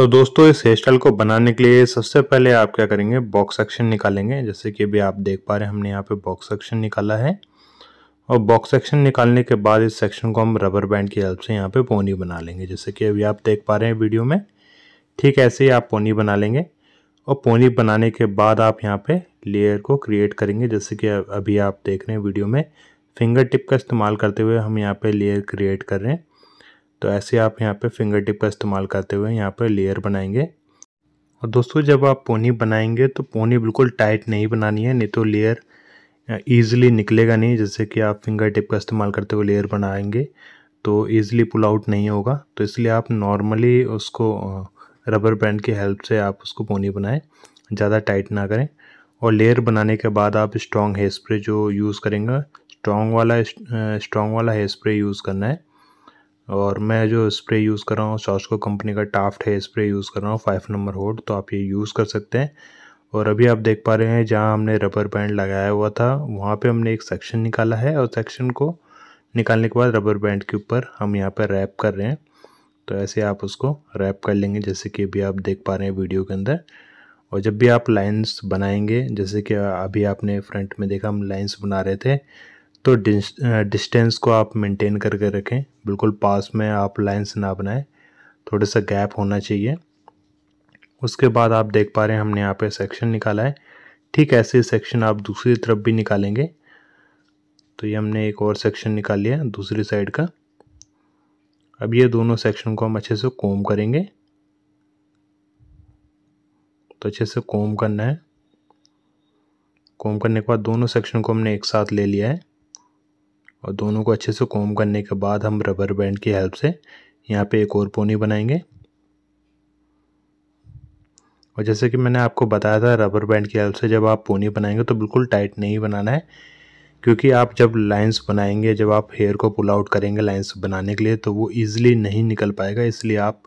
तो दोस्तों इस हेयर स्टाइल को बनाने के लिए सबसे पहले आप क्या करेंगे बॉक्स सेक्शन निकालेंगे जैसे कि अभी आप देख पा रहे हैं हमने यहाँ पे बॉक्स सेक्शन निकाला है और बॉक्स सेक्शन निकालने के बाद इस सेक्शन को हम रबर बैंड की हेल्प से यहाँ पे पोनी बना लेंगे जैसे कि अभी आप देख पा रहे हैं वीडियो में ठीक ऐसे ही आप पोनी बना लेंगे और पोनी बनाने के बाद आप यहाँ पर लेयर को क्रिएट करेंगे जैसे कि अभी आप देख रहे हैं वीडियो में फिंगर टिप का इस्तेमाल करते हुए हम यहाँ पर लेयर क्रिएट कर रहे हैं तो ऐसे आप यहाँ पे फिंगर टिप का इस्तेमाल करते हुए यहाँ पर लेयर बनाएंगे और दोस्तों जब आप पोनी बनाएंगे तो पोनी बिल्कुल टाइट नहीं बनानी है नहीं तो लेयर ईज़िली निकलेगा नहीं जैसे कि आप फिंगर टिप का इस्तेमाल करते हुए लेयर बनाएंगे तो ईज़िली पुल आउट नहीं होगा तो इसलिए आप नॉर्मली उसको रबर बैंड की हेल्प से आप उसको पोनी बनाएं ज़्यादा टाइट ना करें और लेयर बनाने के बाद आप स्ट्रॉन्ग हेयर स्प्रे जो यूज़ करेंगे स्ट्रॉन्ग वाला स्ट्रॉन्ग वाला हेयर स्प्रे यूज़ करना है और मैं जो स्प्रे यूज़ कर रहा हूँ सॉस्को कंपनी का टाफ्ट है स्प्रे यूज़ कर रहा हूँ फाइव नंबर होड तो आप ये यूज़ कर सकते हैं और अभी आप देख पा रहे हैं जहाँ हमने रबर बैंड लगाया हुआ था वहाँ पे हमने एक सेक्शन निकाला है और सेक्शन को निकालने के बाद रबर बैंड के ऊपर हम यहाँ पर रैप कर रहे हैं तो ऐसे आप उसको रैप कर लेंगे जैसे कि अभी आप देख पा रहे हैं वीडियो के अंदर और जब भी आप लाइन्स बनाएंगे जैसे कि अभी आपने फ्रंट में देखा हम लाइन्स बना रहे थे तो डिस्टेंस को आप मेंटेन करके रखें बिल्कुल पास में आप लाइंस ना बनाएं थोड़ा सा गैप होना चाहिए उसके बाद आप देख पा रहे हैं हमने यहाँ पे सेक्शन निकाला है ठीक ऐसे सेक्शन आप दूसरी तरफ भी निकालेंगे तो ये हमने एक और सेक्शन निकाल लिया दूसरी साइड का अब ये दोनों सेक्शन को हम अच्छे से कोम करेंगे तो अच्छे से कोम करना है कोम करने के बाद दोनों सेक्शन को हमने एक साथ ले लिया है और दोनों को अच्छे से कोम करने के बाद हम रबर बैंड की हेल्प से यहाँ पे एक और पोनी बनाएंगे और जैसे कि मैंने आपको बताया था रबर बैंड की हेल्प से जब आप पोनी बनाएंगे तो बिल्कुल टाइट नहीं बनाना है क्योंकि आप जब लाइंस बनाएंगे जब आप हेयर को पुल आउट करेंगे लाइंस बनाने के लिए तो वो ईज़िली नहीं निकल पाएगा इसलिए आप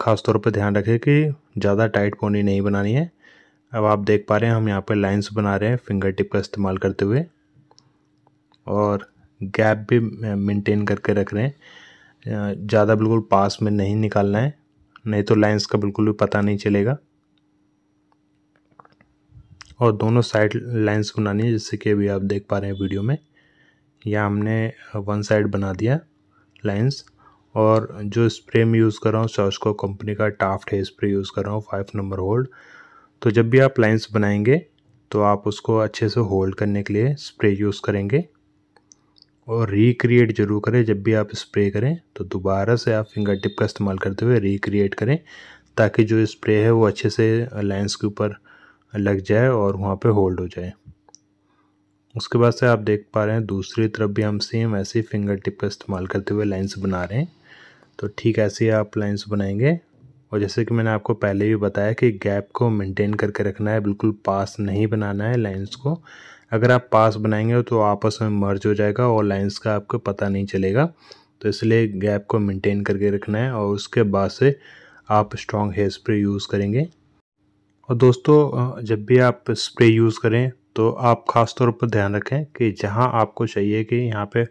ख़ास तौर पर ध्यान रखें कि ज़्यादा टाइट पोनी नहीं बनानी है अब आप देख पा रहे हैं हम यहाँ पर लाइन्स बना रहे हैं फिंगर टिप का इस्तेमाल करते हुए और गैप भी मेंटेन करके रख रहे हैं ज़्यादा बिल्कुल पास में नहीं निकालना है नहीं तो लाइंस का बिल्कुल भी पता नहीं चलेगा और दोनों साइड लाइंस बनानी है जैसे कि अभी आप देख पा रहे हैं वीडियो में यह हमने वन साइड बना दिया लाइंस और जो स्प्रे मैं यूज़ कर रहा हूँ सॉस्को कंपनी का टाफ्ट है स्प्रे यूज़ कर रहा हूँ फाइव नंबर होल्ड तो जब भी आप लाइंस बनाएंगे तो आप उसको अच्छे से होल्ड करने के लिए स्प्रे यूज़ करेंगे और रिक्रिएट जरूर करें जब भी आप स्प्रे करें तो दोबारा से आप फिंगर टिप का इस्तेमाल करते हुए रिक्रिएट करें ताकि जो स्प्रे है वो अच्छे से लेंस के ऊपर लग जाए और वहाँ पे होल्ड हो जाए उसके बाद से आप देख पा रहे हैं दूसरी तरफ भी हम सेम ऐसे ही फिंगर टिप का इस्तेमाल करते हुए लाइन्स बना रहे हैं तो ठीक ऐसे ही आप लाइन्स बनाएंगे और जैसे कि मैंने आपको पहले भी बताया कि गैप को मेंटेन करके रखना है बिल्कुल पास नहीं बनाना है लाइन्स को अगर आप पास बनाएंगे तो आपस में मर्ज हो जाएगा और लाइंस का आपको पता नहीं चलेगा तो इसलिए गैप को मेंटेन करके रखना है और उसके बाद से आप स्ट्रॉन्ग हेयर स्प्रे यूज़ करेंगे और दोस्तों जब भी आप स्प्रे यूज़ करें तो आप ख़ास तौर पर ध्यान रखें कि जहाँ आपको चाहिए कि यहाँ पे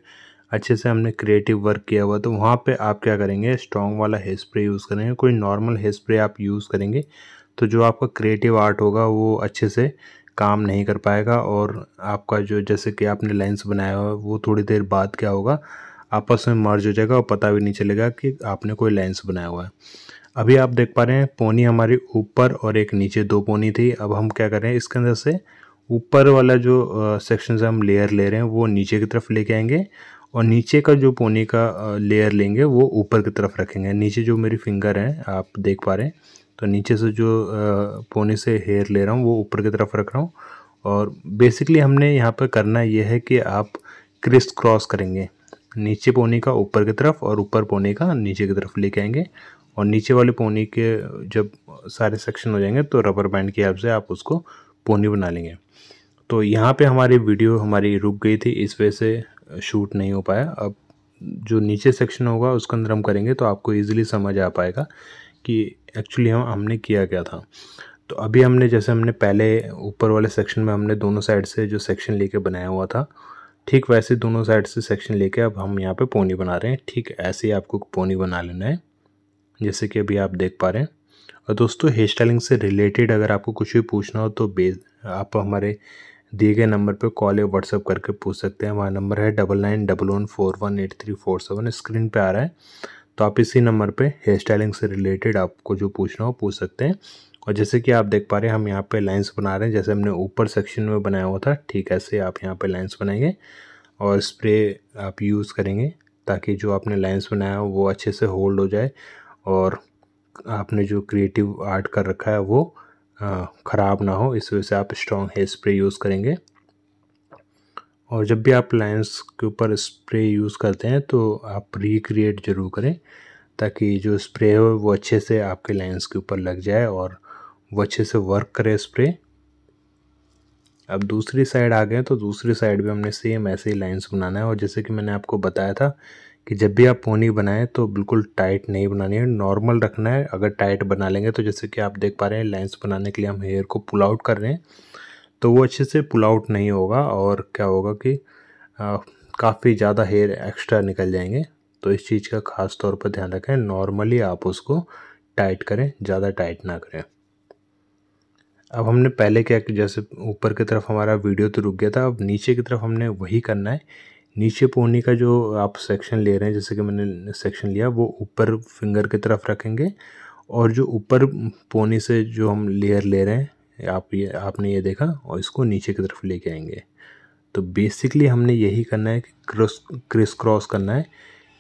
अच्छे से हमने क्रिएटिव वर्क किया हुआ तो वहाँ पे आप क्या करेंगे स्ट्रॉन्ग वाला हेयर स्प्रे यूज़ करेंगे कोई नॉर्मल हेयर स्प्रे आप यूज़ करेंगे तो जो आपका क्रिएटिव आर्ट होगा वो अच्छे से काम नहीं कर पाएगा और आपका जो जैसे कि आपने लेंस बनाया हुआ वो थोड़ी देर बाद क्या होगा आपस में मर्ज हो जाएगा और पता भी नहीं चलेगा कि आपने कोई लेंस बनाया हुआ है अभी आप देख पा रहे हैं पोनी हमारी ऊपर और एक नीचे दो पोनी थी अब हम क्या कर रहे हैं इसके अंदर से ऊपर वाला जो सेक्शन से हम लेयर ले रहे हैं वो नीचे की तरफ लेके आएंगे और नीचे का जो पोनी का लेयर लेंगे वो ऊपर की तरफ रखेंगे नीचे जो मेरी फिंगर है आप देख पा रहे हैं तो नीचे से जो पोनी से हेयर ले रहा हूँ वो ऊपर की तरफ रख रहा हूँ और बेसिकली हमने यहाँ पर करना यह है कि आप क्रिस क्रॉस करेंगे नीचे पोनी का ऊपर की तरफ और ऊपर पोनी का नीचे की तरफ लेके आएंगे और नीचे वाले पोनी के जब सारे सेक्शन हो जाएंगे तो रबर बैंड की हेल्प से आप उसको पोनी बना लेंगे तो यहाँ पे हमारी वीडियो हमारी रुक गई थी इस वजह से शूट नहीं हो पाया अब जो नीचे सेक्शन होगा उसके अंदर हम करेंगे तो आपको ईजिली समझ आ पाएगा कि एक्चुअली हम हमने किया क्या था तो अभी हमने जैसे हमने पहले ऊपर वाले सेक्शन में हमने दोनों साइड से जो सेक्शन लेके बनाया हुआ था ठीक वैसे दोनों साइड से सेक्शन लेके अब हम यहाँ पे पोनी बना रहे हैं ठीक ऐसे ही आपको पोनी बना लेना है जैसे कि अभी आप देख पा रहे हैं और दोस्तों हेयर स्टाइलिंग से रिलेटेड अगर आपको कुछ भी पूछना हो तो बेस आप हमारे दिए गए नंबर पर कॉल या व्हाट्सअप करके पूछ सकते हैं हमारा नंबर है double nine double one four one eight three four seven screen पर आ रहा है तो आप इसी नंबर पे हेयर स्टाइलिंग से रिलेटेड आपको जो पूछना हो पूछ सकते हैं और जैसे कि आप देख पा रहे हैं हम यहाँ पे लाइंस बना रहे हैं जैसे हमने ऊपर सेक्शन में बनाया हुआ था ठीक ऐसे आप यहाँ पे लाइंस बनाएंगे और स्प्रे आप यूज़ करेंगे ताकि जो आपने लाइंस बनाया हो वो अच्छे से होल्ड हो जाए और आपने जो क्रिएटिव आर्ट कर रखा है वो ख़राब ना हो इस वजह से आप स्ट्रॉन्ग हेयर स्प्रे यूज़ करेंगे और जब भी आप लाइंस के ऊपर स्प्रे यूज़ करते हैं तो आप रिक्रिएट ज़रूर करें ताकि जो स्प्रे हो वो अच्छे से आपके लाइंस के ऊपर लग जाए और वो अच्छे से वर्क करे स्प्रे अब दूसरी साइड आ गए तो दूसरी साइड भी हमने सेम ऐसे ही लाइंस बनाना है और जैसे कि मैंने आपको बताया था कि जब भी आप पोनी बनाएं तो बिल्कुल टाइट नहीं बनानी है नॉर्मल रखना है अगर टाइट बना लेंगे तो जैसे कि आप देख पा रहे हैं लाइंस बनाने के लिए हम हेयर को पुल आउट कर रहे हैं तो वो अच्छे से पुल आउट नहीं होगा और क्या होगा कि काफ़ी ज़्यादा हेयर एक्स्ट्रा निकल जाएंगे तो इस चीज़ का ख़ास तौर पर ध्यान रखें नॉर्मली आप उसको टाइट करें ज़्यादा टाइट ना करें अब हमने पहले क्या जैसे ऊपर की तरफ हमारा वीडियो तो रुक गया था अब नीचे की तरफ हमने वही करना है नीचे पोनी का जो आप सेक्शन ले रहे हैं जैसे कि मैंने सेक्शन लिया वो ऊपर फिंगर की तरफ रखेंगे और जो ऊपर पोनी से जो हम लेयर ले रहे हैं आप ये आपने ये देखा और इसको नीचे की तरफ लेके आएंगे तो बेसिकली हमने यही करना है कि क्रॉस क्रिस क्रॉस करना है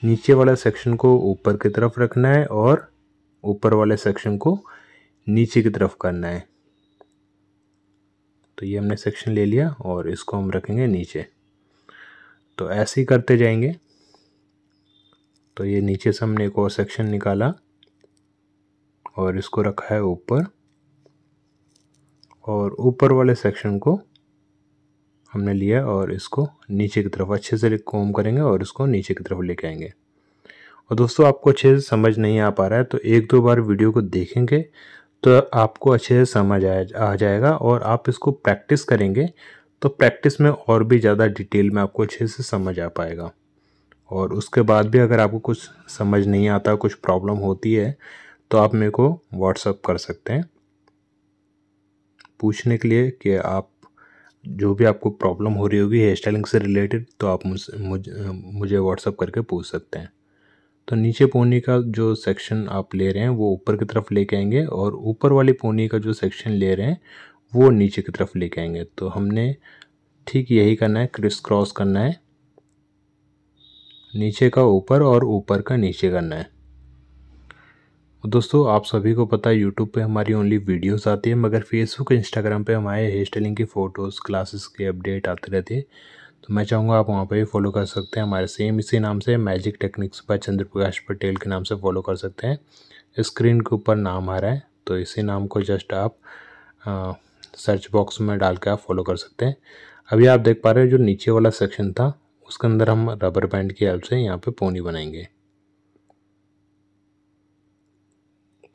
नीचे वाला सेक्शन को ऊपर की तरफ रखना है और ऊपर वाले सेक्शन को नीचे की तरफ करना है तो ये हमने सेक्शन ले लिया और इसको हम रखेंगे नीचे तो ऐसे ही करते जाएंगे तो ये नीचे से हमने एक और सेक्शन निकाला और इसको रखा है ऊपर और ऊपर वाले सेक्शन को हमने लिया और इसको नीचे की तरफ अच्छे से कोम करेंगे और इसको नीचे की तरफ लेके आएंगे और दोस्तों आपको अच्छे से समझ नहीं आ पा रहा है तो एक दो बार वीडियो को देखेंगे तो आपको अच्छे से समझ आ जाएगा और आप इसको प्रैक्टिस करेंगे तो प्रैक्टिस में और भी ज़्यादा डिटेल में आपको अच्छे से समझ आ पाएगा और उसके बाद भी अगर आपको कुछ समझ नहीं आता कुछ प्रॉब्लम होती है तो आप मेरे को व्हाट्सअप कर सकते हैं पूछने के लिए कि आप जो भी आपको प्रॉब्लम हो रही होगी हेयर स्टाइलिंग से रिलेटेड तो आप मुझसे मुझे मुझे व्हाट्सअप करके पूछ सकते हैं तो नीचे पोनी का जो सेक्शन आप ले रहे हैं वो ऊपर की तरफ लेके आएंगे और ऊपर वाली पोनी का जो सेक्शन ले रहे हैं वो नीचे की तरफ लेके आएंगे तो हमने ठीक यही करना है क्रिस क्रॉस करना है नीचे का ऊपर और ऊपर का नीचे करना है तो दोस्तों आप सभी को पता है यूट्यूब पे हमारी ओनली वीडियोस आती है मगर फेसबुक इंस्टाग्राम पे हमारे हेयर स्टाइलिंग की फ़ोटोज़ क्लासेस के अपडेट आते रहते हैं तो मैं चाहूँगा आप वहाँ पे भी फॉलो कर सकते हैं हमारे सेम इसी नाम से magic techniques by Chandra Prakash Patel के नाम से फॉलो कर सकते हैं स्क्रीन के ऊपर नाम आ रहा है तो इसी नाम को जस्ट आप आ, सर्च बॉक्स में डाल के आप फॉलो कर सकते हैं अभी आप देख पा रहे हो जो नीचे वाला सेक्शन था उसके अंदर हम रबर बैंड की हेल्प से यहाँ पर पोनी बनाएंगे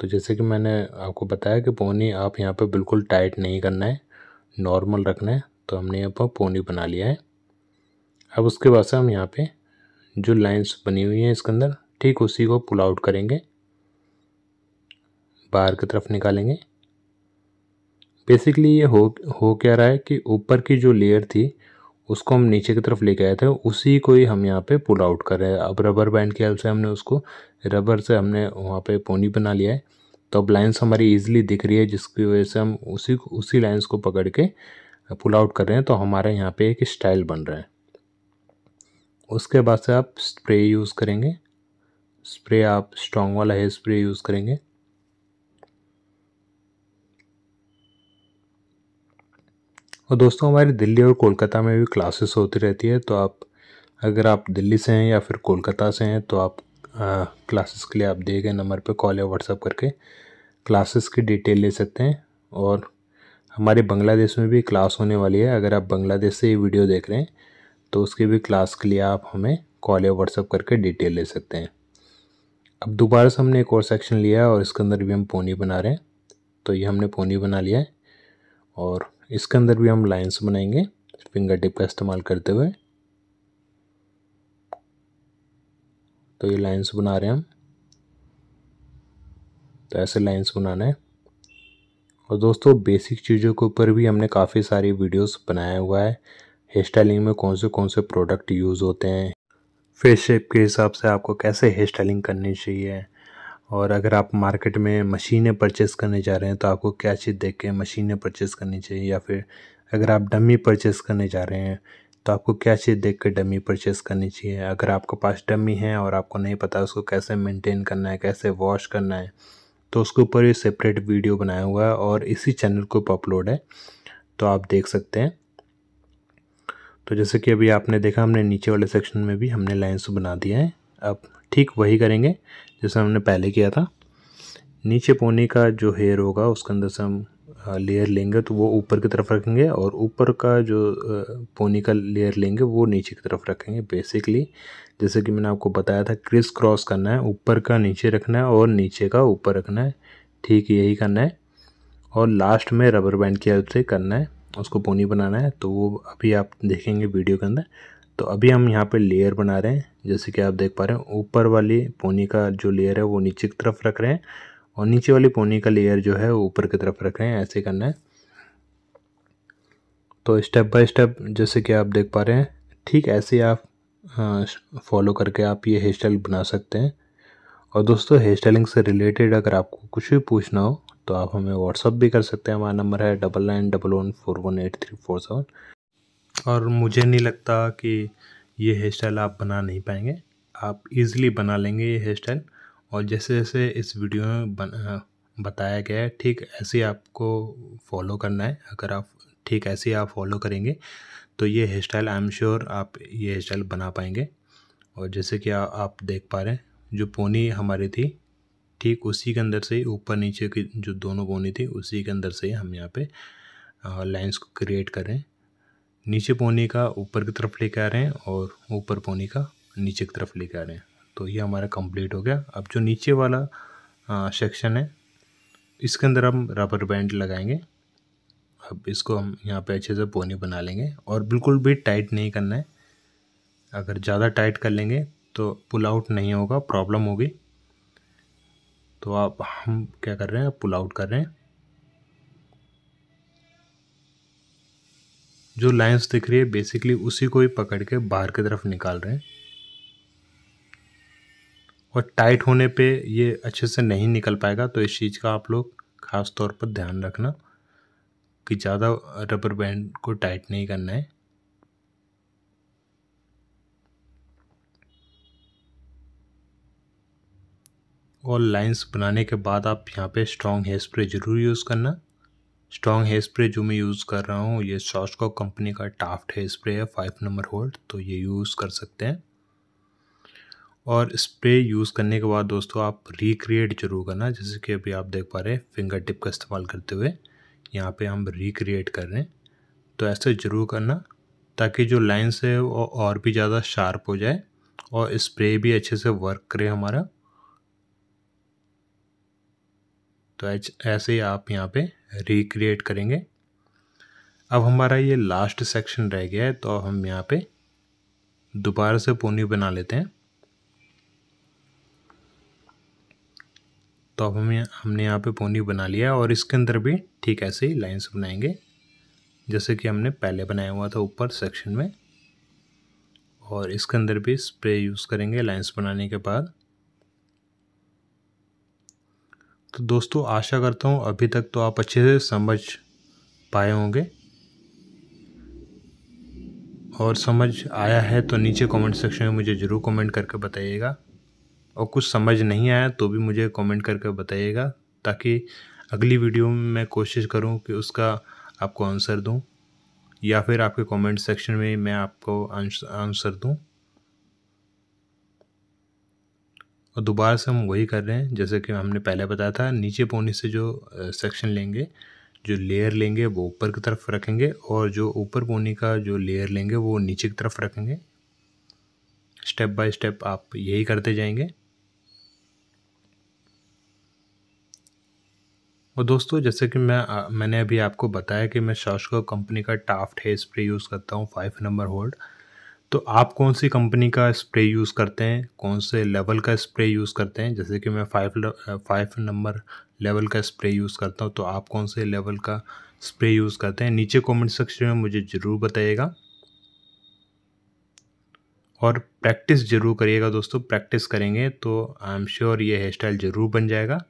तो जैसे कि मैंने आपको बताया कि पोनी आप यहाँ पर बिल्कुल टाइट नहीं करना है नॉर्मल रखना है तो हमने यहाँ पर पोनी बना लिया है अब उसके बाद से हम यहाँ पे जो लाइंस बनी हुई हैं इसके अंदर ठीक उसी को पुल आउट करेंगे बाहर की तरफ निकालेंगे बेसिकली ये हो हो क्या रहा है कि ऊपर की जो लेयर थी उसको हम नीचे की तरफ लेके आए थे उसी को ही हम यहाँ पे पुल आउट कर रहे हैं अब रबर बैंड की हेल्प से हमने उसको रबर से हमने वहाँ पे पोनी बना लिया है तो अब लाइन्स हमारी ईजिली दिख रही है जिसकी वजह से हम उसी उसी लाइन्स को पकड़ के पुल आउट कर रहे हैं तो हमारे यहाँ पे एक स्टाइल बन रहा है उसके बाद से आप स्प्रे यूज़ करेंगे स्प्रे आप स्ट्रॉन्ग वाला हेयर स्प्रे यूज़ करेंगे और दोस्तों हमारी दिल्ली और कोलकाता में भी क्लासेस होती रहती है तो आप अगर आप दिल्ली से हैं या फिर कोलकाता से हैं तो आप क्लासेस के लिए आप दिए गए नंबर पर कॉल या व्हाट्सअप करके क्लासेस की डिटेल ले सकते हैं और हमारे बांग्लादेश में भी क्लास होने वाली है अगर आप बांग्लादेश से ये वीडियो देख रहे हैं तो उसके भी क्लास के लिए आप हमें कॉल या व्हाट्सअप करके डिटेल ले सकते हैं अब दोबारा से हमने एक और सेक्शन लिया और इसके अंदर भी हम पोनी बना रहे हैं तो ये हमने पोनी बना लिया है और इसके अंदर भी हम लाइंस बनाएंगे फिंगर टिप का इस्तेमाल करते हुए तो ये लाइंस बना रहे हैं हम तो ऐसे लाइंस बनाना है और दोस्तों बेसिक चीज़ों के ऊपर भी हमने काफ़ी सारी वीडियोस बनाया हुआ है हेयर स्टाइलिंग में कौन से कौन से प्रोडक्ट यूज़ होते हैं फेस शेप के हिसाब से आपको कैसे हेयर स्टाइलिंग करनी चाहिए और अगर आप मार्केट में मशीनें परचेस करने जा रहे हैं तो आपको क्या चीज़ देख के मशीनें परचेस करनी चाहिए या फिर अगर आप डमी परचेस करने जा रहे हैं तो आपको क्या चीज़ देख के डमी परचेस करनी चाहिए अगर आपके पास डमी है और आपको नहीं पता उसको कैसे मेंटेन करना है कैसे वॉश करना है तो उसके ऊपर ये सेपरेट वीडियो बनाया हुआ है और इसी चैनल के ऊपर अपलोड है तो आप देख सकते हैं तो जैसे कि अभी आपने देखा हमने नीचे वाले सेक्शन में भी हमने लाइन्स बना दिया है अब ठीक वही करेंगे जैसा हमने पहले किया था नीचे पोनी का जो हेयर होगा उसके अंदर से हम लेयर लेंगे तो वो ऊपर की तरफ रखेंगे और ऊपर का जो पोनी का लेयर लेंगे वो नीचे की तरफ रखेंगे बेसिकली जैसे कि मैंने आपको बताया था क्रिस क्रॉस करना है ऊपर का नीचे रखना है और नीचे का ऊपर रखना है ठीक यही करना है और लास्ट में रबर बैंड की हेल्प से करना है उसको पोनी बनाना है तो वो अभी आप देखेंगे वीडियो के अंदर तो अभी हम यहाँ पे लेयर बना रहे हैं जैसे कि आप देख पा रहे हैं ऊपर वाली पोनी का जो लेयर है वो नीचे की तरफ रख रहे हैं और नीचे वाली पोनी का लेयर जो है वो ऊपर की तरफ रख रहे हैं ऐसे करना है तो स्टेप बाय स्टेप जैसे कि आप देख पा रहे हैं ठीक ऐसे आप फॉलो करके आप ये हेयर स्टाइल बना सकते हैं और दोस्तों हेयर स्टाइलिंग से रिलेटेड अगर आपको कुछ भी पूछना हो तो आप हमें व्हाट्सअप भी कर सकते हैं हमारा नंबर है double nine double one four one eight three four seven और मुझे नहीं लगता कि ये हेयर स्टाइल आप बना नहीं पाएंगे आप ईज़िली बना लेंगे ये हेयर स्टाइल और जैसे जैसे इस वीडियो में बन बताया गया है ठीक ऐसे आपको फॉलो करना है अगर आप ठीक ऐसे ही आप फॉलो करेंगे तो ये hair style I am sure आप ये हेयर स्टाइल बना पाएंगे और जैसे कि आ, आप देख पा रहे हैं जो पोनी हमारी थी ठीक उसी के अंदर से ही ऊपर नीचे की जो दोनों पोनी थी उसी के अंदर से ही हम यहाँ पे लाइंस को क्रिएट करें नीचे पौने का ऊपर की तरफ लेके आ रहे हैं और ऊपर पौने का नीचे की तरफ लेके आ रहे हैं तो ये हमारा कंप्लीट हो गया अब जो नीचे वाला सेक्शन है इसके अंदर हम रबर बैंड लगाएंगे अब इसको हम यहाँ पे अच्छे से पोनी बना लेंगे और बिल्कुल भी टाइट नहीं करना है अगर ज़्यादा टाइट कर लेंगे तो पुल आउट नहीं होगा प्रॉब्लम होगी तो आप हम क्या कर रहे हैं पुल आउट कर रहे हैं जो लाइंस दिख रही है बेसिकली उसी को ही पकड़ के बाहर की तरफ निकाल रहे हैं और टाइट होने पे ये अच्छे से नहीं निकल पाएगा तो इस चीज़ का आप लोग ख़ास तौर पर ध्यान रखना कि ज़्यादा रबर बैंड को टाइट नहीं करना है और लाइंस बनाने के बाद आप यहाँ पे स्ट्रॉन्ग हेयर स्प्रे ज़रूर यूज़ करना स्ट्रॉन्ग हेयर स्प्रे जो मैं यूज़ कर रहा हूँ ये सॉस्को कंपनी का टाफ्ट हेयर स्प्रे है फाइव नंबर होल्ड तो ये यूज़ कर सकते हैं और स्प्रे यूज़ करने के बाद दोस्तों आप रिक्रिएट जरूर करना जैसे कि अभी आप देख पा रहे हैं फिंगर टिप का इस्तेमाल करते हुए यहाँ पे हम रिक्रिएट कर रहे हैं तो ऐसे ज़रूर करना ताकि जो लाइन्स है वो और भी ज़्यादा शार्प हो जाए और स्प्रे भी अच्छे से वर्क करे हमारा तो एच ऐसे ही आप यहाँ पे रिक्रिएट करेंगे अब हमारा ये लास्ट सेक्शन रह गया है तो हम यहाँ पे दोबारा से पोनी बना लेते हैं तो अब हम हमने यहाँ पे पोनी बना लिया और इसके अंदर भी ठीक ऐसे ही लाइंस बनाएंगे जैसे कि हमने पहले बनाया हुआ था ऊपर सेक्शन में और इसके अंदर भी स्प्रे यूज़ करेंगे लाइंस बनाने के बाद तो दोस्तों आशा करता हूँ अभी तक तो आप अच्छे से समझ पाए होंगे और समझ आया है तो नीचे कमेंट सेक्शन में मुझे ज़रूर कमेंट करके बताइएगा और कुछ समझ नहीं आया तो भी मुझे कमेंट करके बताइएगा ताकि अगली वीडियो में मैं कोशिश करूं कि उसका आपको आंसर दूं या फिर आपके कमेंट सेक्शन में मैं आपको आंसर दूं और दोबारा से हम वही कर रहे हैं जैसे कि हमने पहले बताया था नीचे पोनी से जो सेक्शन लेंगे जो लेयर लेंगे वो ऊपर की तरफ रखेंगे और जो ऊपर पोनी का जो लेयर लेंगे वो नीचे की तरफ रखेंगे स्टेप बाय स्टेप आप यही करते जाएंगे और दोस्तों जैसे कि मैं मैंने अभी आपको बताया कि मैं शॉशको कंपनी का टाफ्ट हेयर स्प्रे यूज़ करता हूँ फाइव नंबर होल्ड तो आप कौन सी कंपनी का स्प्रे यूज़ करते हैं कौन से लेवल का स्प्रे यूज़ करते हैं जैसे कि मैं फाइव फाइव नंबर लेवल का स्प्रे यूज़ करता हूँ तो आप कौन से लेवल का स्प्रे यूज़ करते हैं नीचे कमेंट सेक्शन में मुझे ज़रूर बताइएगा और प्रैक्टिस ज़रूर करिएगा दोस्तों प्रैक्टिस करेंगे तो आई एम श्योर ये हेयर स्टाइल ज़रूर बन जाएगा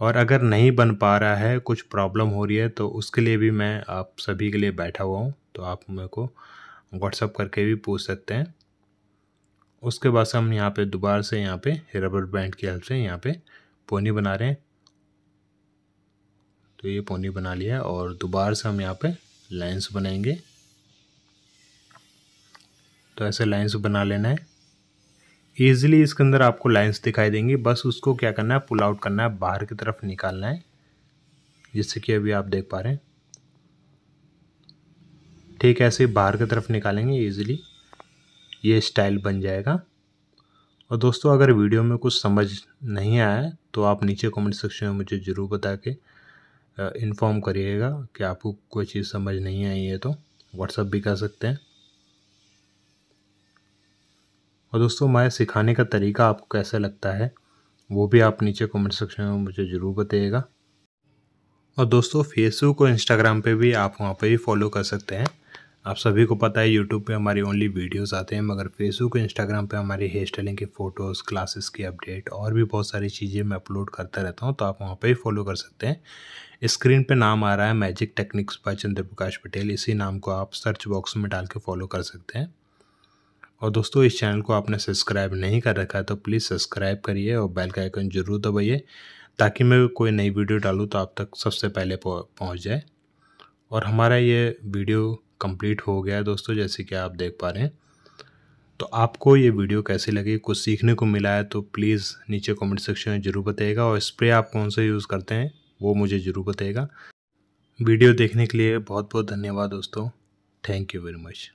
और अगर नहीं बन पा रहा है कुछ प्रॉब्लम हो रही है तो उसके लिए भी मैं आप सभी के लिए बैठा हुआ हूँ तो आप मेरे को व्हाट्सअप करके भी पूछ सकते हैं उसके बाद से हम यहाँ पे दोबारा से यहाँ पे रबर बैंड की हेल्प से यहाँ पे पोनी बना रहे हैं तो ये पोनी बना लिया और दोबारा से हम यहाँ पे लाइंस बनाएंगे तो ऐसे लाइंस बना लेना है ईजिली इसके अंदर आपको लाइंस दिखाई देंगी बस उसको क्या करना है पुल आउट करना है बाहर की तरफ निकालना है जिससे कि अभी आप देख पा रहे हैं ठीक ऐसे बाहर की तरफ निकालेंगे ईजिली ये स्टाइल बन जाएगा और दोस्तों अगर वीडियो में कुछ समझ नहीं आया तो आप नीचे कमेंट सेक्शन में मुझे ज़रूर बता के इन्फॉर्म करिएगा कि आपको कोई चीज़ समझ नहीं आई है तो व्हाट्सअप भी कर सकते हैं और दोस्तों मैं सिखाने का तरीका आपको कैसा लगता है वो भी आप नीचे कमेंट सेक्शन में मुझे ज़रूर बताइएगा और दोस्तों फेसबुक और इंस्टाग्राम पे भी आप वहाँ पे भी फॉलो कर सकते हैं आप सभी को पता है यूट्यूब पे हमारी ओनली वीडियोस आते हैं मगर फेसबुक इंस्टाग्राम पे हमारी हेयर स्टाइलिंग के फ़ोटोज़ क्लासेस की अपडेट और भी बहुत सारी चीज़ें मैं अपलोड करता रहता हूँ तो आप वहाँ पे ही फॉलो कर सकते हैं स्क्रीन पे नाम आ रहा है magic techniques by Chandra Prakash Patel इसी नाम को आप सर्च बॉक्स में डाल के फॉलो कर सकते हैं और दोस्तों इस चैनल को आपने सब्सक्राइब नहीं कर रखा है तो प्लीज़ सब्सक्राइब करिए और बेल का आइकन ज़रूर दबाइए ताकि मैं कोई नई वीडियो डालूँ तो आप तक सबसे पहले पहुँच जाए और हमारा ये वीडियो कंप्लीट हो गया है दोस्तों जैसे कि आप देख पा रहे हैं तो आपको ये वीडियो कैसे लगे कुछ सीखने को मिला है तो प्लीज़ नीचे कमेंट सेक्शन में ज़रूर बताइएगा और स्प्रे आप कौन सा यूज़ करते हैं वो मुझे ज़रूर बताइएगा वीडियो देखने के लिए बहुत बहुत धन्यवाद दोस्तों थैंक यू वेरी मच